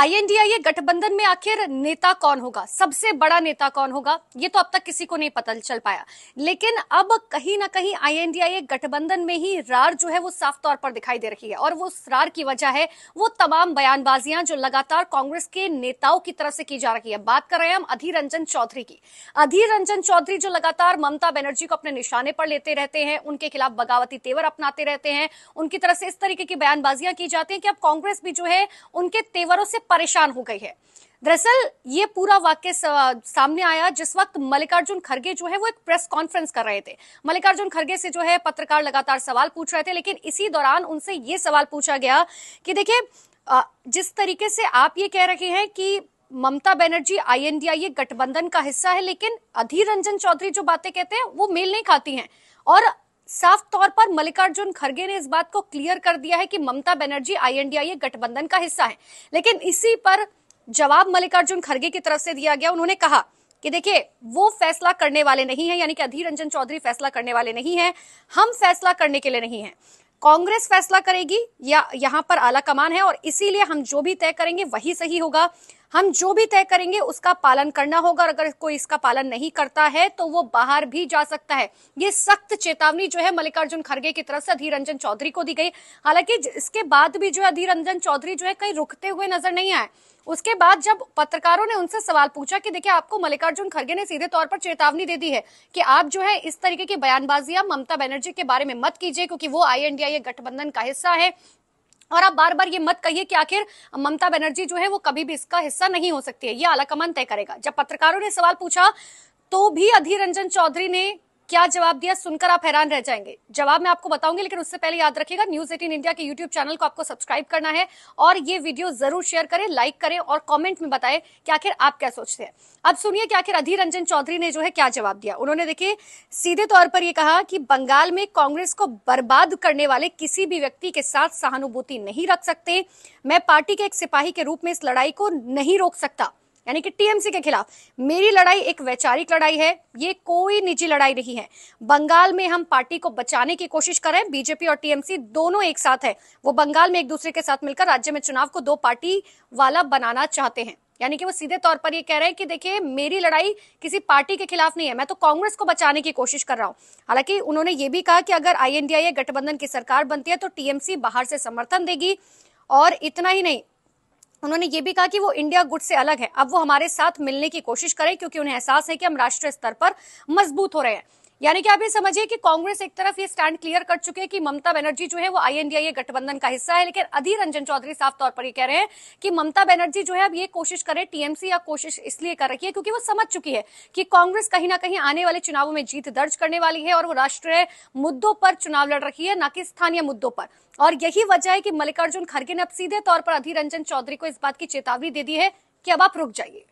INDIA गठबंधन में आखिर नेता कौन होगा सबसे बड़ा नेता कौन होगा ये तो अब तक किसी को नहीं पता चल पाया लेकिन अब कहीं ना कहीं आईएनडीआईए गठबंधन में ही रार जो है वो साफ तौर पर दिखाई दे रही है और वो उस रार की वजह है वो तमाम बयानबाजियां जो लगातार कांग्रेस के नेताओं की तरफ से की जा रही है बात कर रहे हैं हम अधीर रंजन चौधरी की अधीर रंजन चौधरी जो लगातार ममता बनर्जी को अपने निशाने पर लेते रहते हैं उनके खिलाफ बगावती तेवर अपनाते रहते हैं उनकी तरफ से इस तरीके की बयानबाजियां की जाती है कि अब कांग्रेस भी जो है उनके तेवरों से परेशान हो गई है दरअसल ये पूरा वाक्य सामने आया जिस वक्त मल्लिकार्जुन खड़गे जो है वो एक प्रेस कॉन्फ्रेंस कर रहे थे मल्लिकार्जुन खड़गे से जो है पत्रकार लगातार सवाल पूछ रहे थे लेकिन इसी दौरान उनसे ये सवाल पूछा गया कि देखिए जिस तरीके से आप ये कह रहे हैं कि ममता बनर्जी आईएनडीआई ये गठबंधन का हिस्सा है लेकिन अधीर रंजन चौधरी जो बातें कहते हैं वो मेल नहीं खाती हैं और साफ तौर पर मल्लिकार्जुन खड़गे ने इस बात को क्लियर कर दिया है कि ममता बनर्जी आईएनडीआईए गठबंधन का हिस्सा है लेकिन इसी पर जवाब मल्लिकार्जुन खड़गे की तरफ से दिया गया उन्होंने कहा कि देखिए वो फैसला करने वाले नहीं है यानी कि अधीर रंजन चौधरी फैसला करने वाले नहीं है हम फैसला करने के लिए नहीं है कांग्रेस फैसला करेगी या यहां पर आला कमान है और इसीलिए हम जो भी तय करेंगे वही सही होगा हम जो भी तय करेंगे उसका पालन करना होगा और अगर कोई इसका पालन नहीं करता है तो वो बाहर भी जा सकता है ये सख्त चेतावनी जो है मल्लिकार्जुन खड़गे की तरफ से अधीर रंजन चौधरी को दी गई हालांकि इसके बाद भी जो है अधीर रंजन चौधरी जो है कहीं रुकते हुए नजर नहीं आए उसके बाद जब पत्रकारों ने उनसे सवाल पूछा कि देखिए आपको मल्लिकार्जुन खड़गे ने सीधे तौर पर चेतावनी दे दी है कि आप जो है इस तरीके की बयानबाजियां ममता बनर्जी के बारे में मत कीजिए क्योंकि वो आई गठबंधन का हिस्सा है और आप बार बार ये मत कहिए कि आखिर ममता बनर्जी जो है वो कभी भी इसका हिस्सा नहीं हो सकती है ये आलाकमान तय करेगा जब पत्रकारों ने सवाल पूछा तो भी अधीर रंजन चौधरी ने क्या जवाब दिया सुनकर आप हैरान रह जाएंगे जवाब मैं आपको बताऊंगी लेकिन उससे पहले याद रखिएगा न्यूज एटीन इंडिया के यूट्यूब चैनल को आपको सब्सक्राइब करना है और ये वीडियो जरूर शेयर करें लाइक करें और कमेंट में बताएं कि आखिर आप क्या सोचते हैं अब सुनिए कि आखिर अधीर रंजन चौधरी ने जो है क्या जवाब दिया उन्होंने देखिए सीधे तौर पर यह कहा कि बंगाल में कांग्रेस को बर्बाद करने वाले किसी भी व्यक्ति के साथ सहानुभूति नहीं रख सकते मैं पार्टी के एक सिपाही के रूप में इस लड़ाई को नहीं रोक सकता यानी कि टीएमसी के खिलाफ मेरी लड़ाई एक वैचारिक लड़ाई है ये कोई निजी लड़ाई नहीं है बंगाल में हम पार्टी को बचाने की कोशिश कर रहे हैं बीजेपी और टीएमसी दोनों एक साथ है वो बंगाल में एक दूसरे के साथ मिलकर राज्य में चुनाव को दो पार्टी वाला बनाना चाहते हैं यानी कि वो सीधे तौर पर ये कह रहे हैं कि देखिए मेरी लड़ाई किसी पार्टी के खिलाफ नहीं है मैं तो कांग्रेस को बचाने की कोशिश कर रहा हूं हालांकि उन्होंने ये भी कहा कि अगर आई गठबंधन की सरकार बनती है तो टीएमसी बाहर से समर्थन देगी और इतना ही नहीं उन्होंने ये भी कहा कि वो इंडिया गुट से अलग है अब वो हमारे साथ मिलने की कोशिश करें क्योंकि उन्हें एहसास है कि हम राष्ट्रीय स्तर पर मजबूत हो रहे हैं यानी कि आप ये समझिए कि कांग्रेस एक तरफ ये स्टैंड क्लियर कर चुके हैं कि ममता बनर्जी जो है वो आईएनडीआई गठबंधन का हिस्सा है लेकिन अधीर रंजन चौधरी साफ तौर पर ये कह रहे हैं कि ममता बनर्जी जो है अब ये कोशिश करें टीएमसी या कोशिश इसलिए कर रही है क्योंकि वो समझ चुकी है कि कांग्रेस कहीं ना कहीं आने वाले चुनावों में जीत दर्ज करने वाली है और वो राष्ट्रीय मुद्दों पर चुनाव लड़ रही है न कि स्थानीय मुद्दों पर और यही वजह है कि मल्लिकार्जुन खड़गे ने अब सीधे तौर पर अधीर रंजन चौधरी को इस बात की चेतावनी दे दी है कि अब आप रुक जाइए